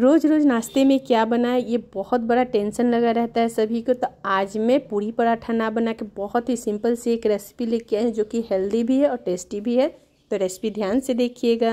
रोज़ रोज़ नाश्ते में क्या बनाए ये बहुत बड़ा टेंशन लगा रहता है सभी को तो आज मैं पूरी पराठा ना बना के बहुत ही सिंपल सी एक रेसिपी लेके आई जो कि हेल्दी भी है और टेस्टी भी है तो रेसिपी ध्यान से देखिएगा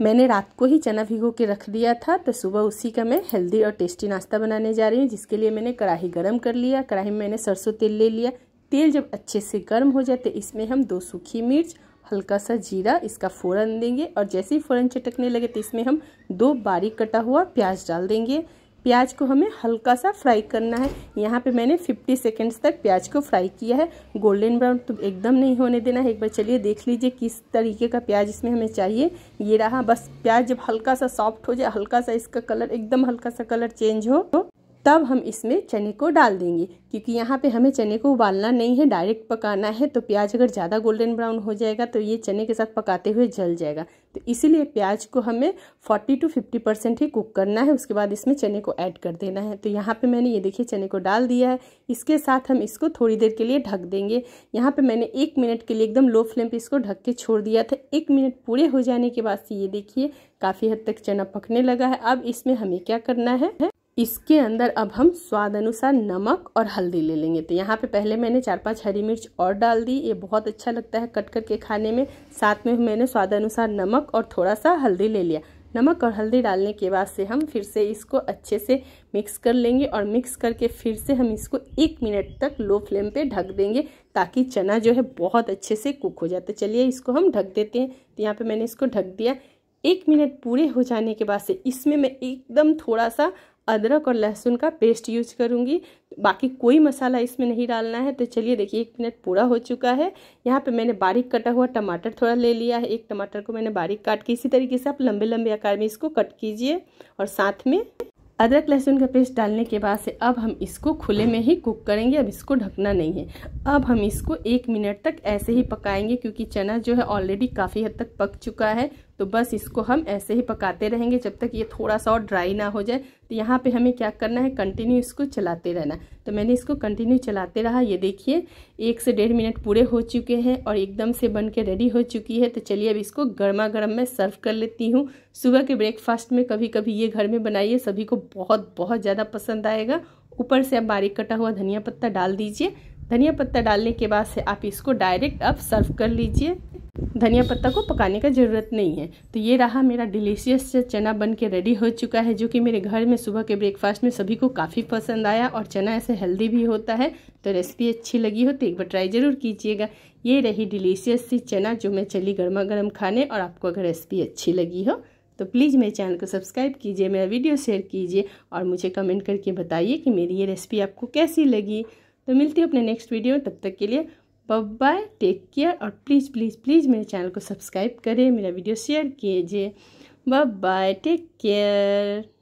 मैंने रात को ही चना भिगो के रख दिया था तो सुबह उसी का मैं हेल्दी और टेस्टी नाश्ता बनाने जा रही हूँ जिसके लिए मैंने कढ़ाई गर्म कर लिया कढ़ाई में मैंने सरसों तेल ले लिया तेल जब अच्छे से गर्म हो जाए तो इसमें हम दो सूखी मिर्च हल्का सा जीरा इसका फ़ोरन देंगे और जैसे ही फ़ोरन चटकने लगे तो इसमें हम दो बारीक कटा हुआ प्याज डाल देंगे प्याज को हमें हल्का सा फ्राई करना है यहाँ पे मैंने 50 सेकेंड्स तक प्याज को फ्राई किया है गोल्डन ब्राउन तो एकदम नहीं होने देना है एक बार चलिए देख लीजिए किस तरीके का प्याज इसमें हमें चाहिए ये रहा बस प्याज जब हल्का सा सॉफ्ट हो जाए हल्का सा इसका कलर एकदम हल्का सा कलर चेंज हो तो तब हम इसमें चने को डाल देंगे क्योंकि यहाँ पे हमें चने को उबालना नहीं है डायरेक्ट पकाना है तो प्याज अगर ज़्यादा गोल्डन ब्राउन हो जाएगा तो ये चने के साथ पकाते हुए जल जाएगा तो इसीलिए प्याज को हमें 40 टू 50 परसेंट ही कुक करना है उसके बाद इसमें चने को ऐड कर देना है तो यहाँ पे मैंने ये देखिए चने को डाल दिया है इसके साथ हम इसको थोड़ी देर के लिए ढक देंगे यहाँ पर मैंने एक मिनट के लिए एकदम लो फ्लेम पर इसको ढक के छोड़ दिया था एक मिनट पूरे हो जाने के बाद से ये देखिए काफ़ी हद तक चना पकने लगा है अब इसमें हमें क्या करना है इसके अंदर अब हम स्वाद अनुसार नमक और हल्दी ले लेंगे तो यहाँ पे पहले मैंने चार पांच हरी मिर्च और डाल दी ये बहुत अच्छा लगता है कट करके खाने में साथ में मैंने स्वाद अनुसार नमक और थोड़ा सा हल्दी ले लिया नमक और हल्दी डालने के बाद से हम फिर से इसको अच्छे से मिक्स कर लेंगे और मिक्स करके फिर से हम इसको एक मिनट तक लो फ्लेम पे ढक देंगे ताकि चना जो है बहुत अच्छे से कुक हो जाए तो चलिए इसको हम ढक देते हैं तो यहाँ पे मैंने इसको ढक दिया एक मिनट पूरे हो जाने के बाद से इसमें मैं एकदम थोड़ा सा अदरक और लहसुन का पेस्ट यूज करूँगी बाकी कोई मसाला इसमें नहीं डालना है तो चलिए देखिए एक मिनट पूरा हो चुका है यहाँ पे मैंने बारीक कटा हुआ टमाटर थोड़ा ले लिया है एक टमाटर को मैंने बारीक काट के इसी तरीके से आप लंबे लंबे आकार में इसको कट कीजिए और साथ में अदरक लहसुन का पेस्ट डालने के बाद से अब हम इसको खुले में ही कुक करेंगे अब इसको ढकना नहीं है अब हम इसको एक मिनट तक ऐसे ही पकाएंगे क्योंकि चना जो है ऑलरेडी काफ़ी हद तक पक चुका है तो बस इसको हम ऐसे ही पकाते रहेंगे जब तक ये थोड़ा सा और ड्राई ना हो जाए तो यहाँ पे हमें क्या करना है कंटिन्यू इसको चलाते रहना तो मैंने इसको कंटिन्यू चलाते रहा ये देखिए एक से डेढ़ मिनट पूरे हो चुके हैं और एकदम से बन के रेडी हो चुकी है तो चलिए अब इसको गर्मा गर्म मैं सर्व कर लेती हूँ सुबह के ब्रेकफास्ट में कभी कभी ये घर में बनाइए सभी को बहुत बहुत ज़्यादा पसंद आएगा ऊपर से आप बारीक कटा हुआ धनिया पत्ता डाल दीजिए धनिया पत्ता डालने के बाद से आप इसको डायरेक्ट अब सर्व कर लीजिए धनिया पत्ता को पकाने का ज़रूरत नहीं है तो ये रहा मेरा डिलीशियस चना बन के रेडी हो चुका है जो कि मेरे घर में सुबह के ब्रेकफास्ट में सभी को काफ़ी पसंद आया और चना ऐसे हेल्दी भी होता है तो रेसिपी अच्छी लगी हो तो एक बार ट्राई ज़रूर कीजिएगा ये रही डिलीशियस सी चना जो मैं चली गर्मा गर्म खाने और आपको अगर रेसिपी अच्छी लगी हो तो प्लीज़ मेरे चैनल को सब्सक्राइब कीजिए मेरा वीडियो शेयर कीजिए और मुझे कमेंट करके बताइए कि मेरी ये रेसिपी आपको कैसी लगी तो मिलती हूँ अपने नेक्स्ट वीडियो में तब तक के लिए बाय टेक केयर और प्लीज़ प्लीज़ प्लीज़ मेरे चैनल को सब्सक्राइब करें मेरा वीडियो शेयर कीजिए बाय टेक केयर